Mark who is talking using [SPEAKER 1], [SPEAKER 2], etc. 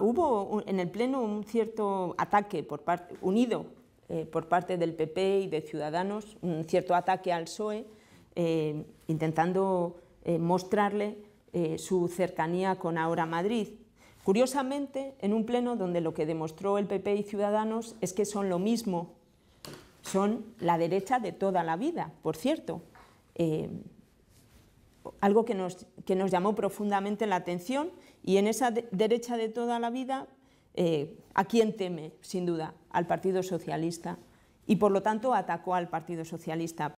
[SPEAKER 1] hubo en el Pleno un cierto ataque por unido eh, por parte del PP y de Ciudadanos, un cierto ataque al PSOE, eh, intentando eh, mostrarle su cercanía con Ahora Madrid. Curiosamente, en un Pleno donde lo que demostró el PP y Ciudadanos es que son lo mismo, son la derecha de toda la vida, por cierto. Eh, algo que nos, que nos llamó profundamente la atención y en esa derecha de toda la vida, eh, ¿a quién teme? Sin duda, al Partido Socialista. Y por lo tanto atacó al Partido Socialista.